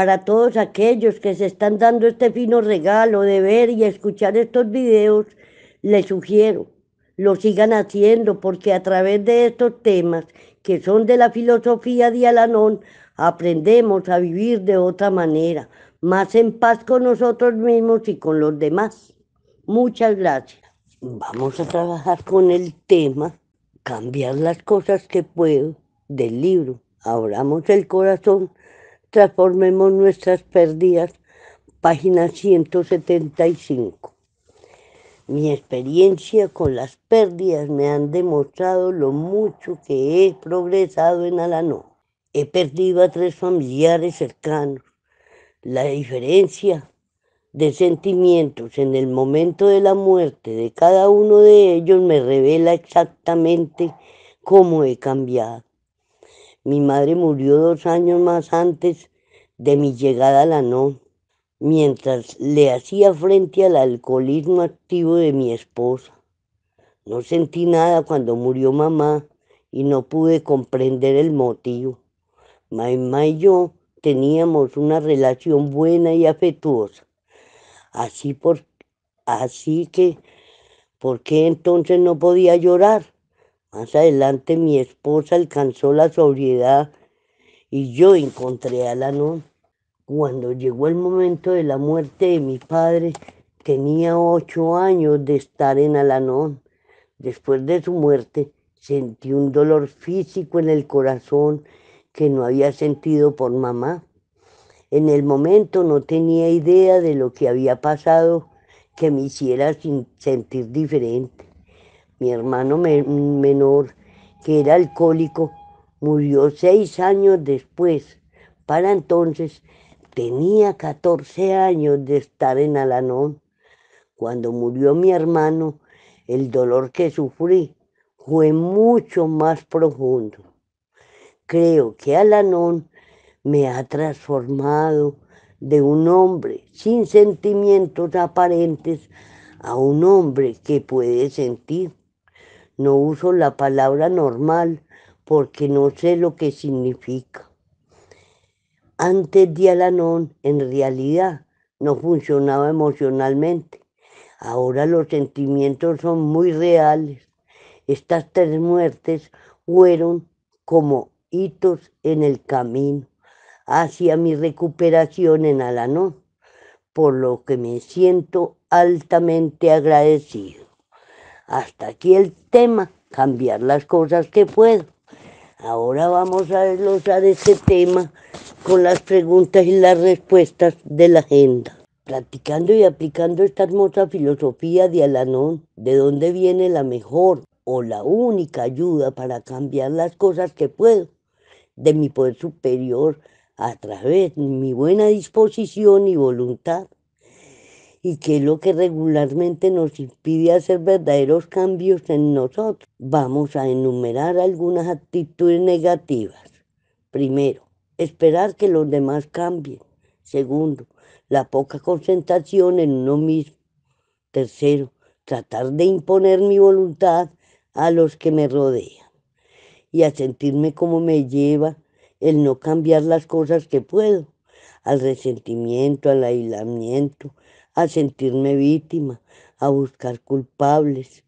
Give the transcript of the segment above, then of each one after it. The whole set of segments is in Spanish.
para todos aquellos que se están dando este fino regalo de ver y escuchar estos videos, les sugiero, lo sigan haciendo porque a través de estos temas que son de la filosofía de Alanón, aprendemos a vivir de otra manera, más en paz con nosotros mismos y con los demás. Muchas gracias. Vamos a trabajar con el tema, cambiar las cosas que puedo del libro. Abramos el corazón transformemos nuestras pérdidas, página 175. Mi experiencia con las pérdidas me han demostrado lo mucho que he progresado en Alano. He perdido a tres familiares cercanos. La diferencia de sentimientos en el momento de la muerte de cada uno de ellos me revela exactamente cómo he cambiado. Mi madre murió dos años más antes de mi llegada a la NO, mientras le hacía frente al alcoholismo activo de mi esposa. No sentí nada cuando murió mamá y no pude comprender el motivo. Mamá y yo teníamos una relación buena y afectuosa. Así, por, así que, ¿por qué entonces no podía llorar? Más adelante mi esposa alcanzó la sobriedad y yo encontré a la Cuando llegó el momento de la muerte de mi padre, tenía ocho años de estar en Alanón. Después de su muerte, sentí un dolor físico en el corazón que no había sentido por mamá. En el momento no tenía idea de lo que había pasado que me hiciera sentir diferente. Mi hermano menor, que era alcohólico, murió seis años después. Para entonces tenía 14 años de estar en Alanón. Cuando murió mi hermano, el dolor que sufrí fue mucho más profundo. Creo que Alanón me ha transformado de un hombre sin sentimientos aparentes a un hombre que puede sentir no uso la palabra normal porque no sé lo que significa. Antes de Alanón, en realidad, no funcionaba emocionalmente. Ahora los sentimientos son muy reales. Estas tres muertes fueron como hitos en el camino hacia mi recuperación en Alanón, por lo que me siento altamente agradecido. Hasta aquí el tema, cambiar las cosas que puedo. Ahora vamos a desglosar este tema con las preguntas y las respuestas de la agenda. Practicando y aplicando esta hermosa filosofía de Alanón, ¿de dónde viene la mejor o la única ayuda para cambiar las cosas que puedo? De mi poder superior a través de mi buena disposición y voluntad y qué es lo que regularmente nos impide hacer verdaderos cambios en nosotros. Vamos a enumerar algunas actitudes negativas. Primero, esperar que los demás cambien. Segundo, la poca concentración en uno mismo. Tercero, tratar de imponer mi voluntad a los que me rodean y a sentirme como me lleva el no cambiar las cosas que puedo, al resentimiento, al aislamiento, a sentirme víctima, a buscar culpables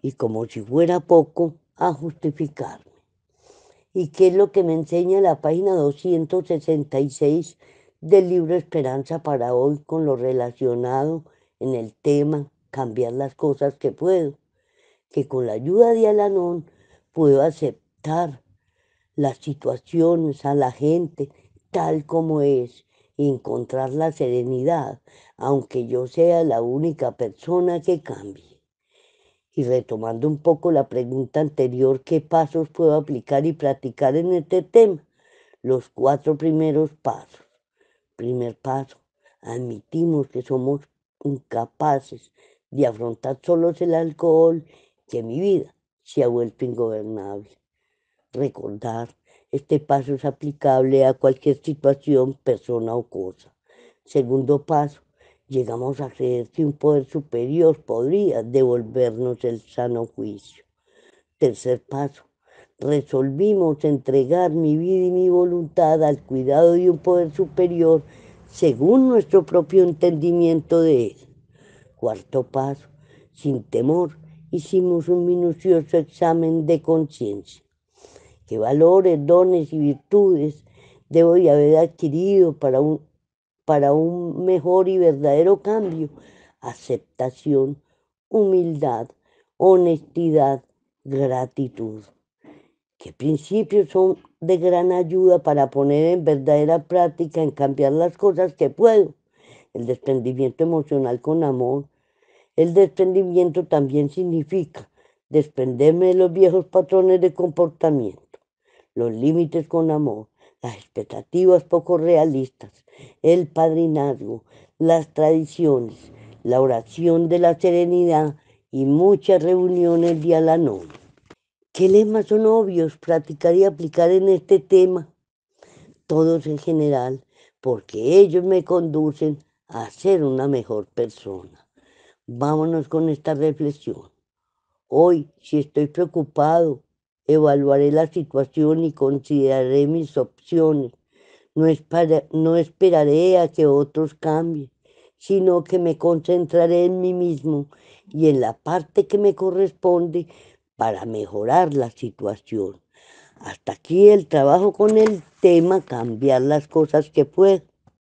y como si fuera poco, a justificarme. ¿Y qué es lo que me enseña la página 266 del libro Esperanza para hoy con lo relacionado en el tema cambiar las cosas que puedo? Que con la ayuda de Alanón puedo aceptar las situaciones a la gente tal como es encontrar la serenidad, aunque yo sea la única persona que cambie. Y retomando un poco la pregunta anterior, ¿qué pasos puedo aplicar y practicar en este tema? Los cuatro primeros pasos. Primer paso, admitimos que somos incapaces de afrontar solos el alcohol, que mi vida se ha vuelto ingobernable. Recordar este paso es aplicable a cualquier situación, persona o cosa. Segundo paso, llegamos a creer que un poder superior podría devolvernos el sano juicio. Tercer paso, resolvimos entregar mi vida y mi voluntad al cuidado de un poder superior según nuestro propio entendimiento de él. Cuarto paso, sin temor, hicimos un minucioso examen de conciencia valores, dones y virtudes debo de haber adquirido para un, para un mejor y verdadero cambio, aceptación, humildad, honestidad, gratitud. ¿Qué principios son de gran ayuda para poner en verdadera práctica, en cambiar las cosas que puedo? El desprendimiento emocional con amor. El desprendimiento también significa desprenderme de los viejos patrones de comportamiento los límites con amor, las expectativas poco realistas, el padrinazgo, las tradiciones, la oración de la serenidad y muchas reuniones de noche. ¿Qué lemas son obvios practicar y aplicar en este tema? Todos en general, porque ellos me conducen a ser una mejor persona. Vámonos con esta reflexión. Hoy, si estoy preocupado, Evaluaré la situación y consideraré mis opciones. No, esperaré a que otros cambien, sino que me concentraré en mí mismo y en la parte que me corresponde para mejorar la situación. Hasta aquí el trabajo con el tema, cambiar las cosas que fue.